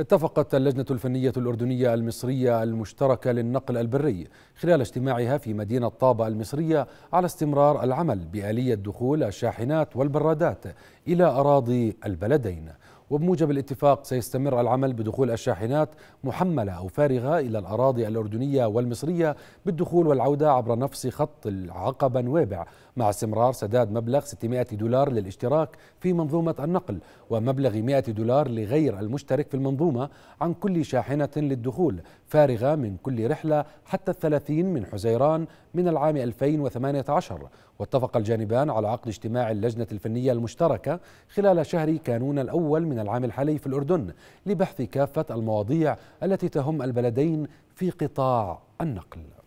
اتفقت اللجنة الفنية الأردنية المصرية المشتركة للنقل البري خلال اجتماعها في مدينة طابة المصرية على استمرار العمل بآلية دخول الشاحنات والبرادات إلى أراضي البلدين وبموجب الاتفاق سيستمر العمل بدخول الشاحنات محملة أو فارغة إلى الأراضي الأردنية والمصرية بالدخول والعودة عبر نفس خط العقبة نويبع مع استمرار سداد مبلغ 600 دولار للاشتراك في منظومة النقل ومبلغ 100 دولار لغير المشترك في المنظومة عن كل شاحنة للدخول فارغة من كل رحلة حتى الثلاثين من حزيران من العام 2018 واتفق الجانبان على عقد اجتماع اللجنة الفنية المشتركة خلال شهر كانون الأول من العام الحالي في الأردن لبحث كافة المواضيع التي تهم البلدين في قطاع النقل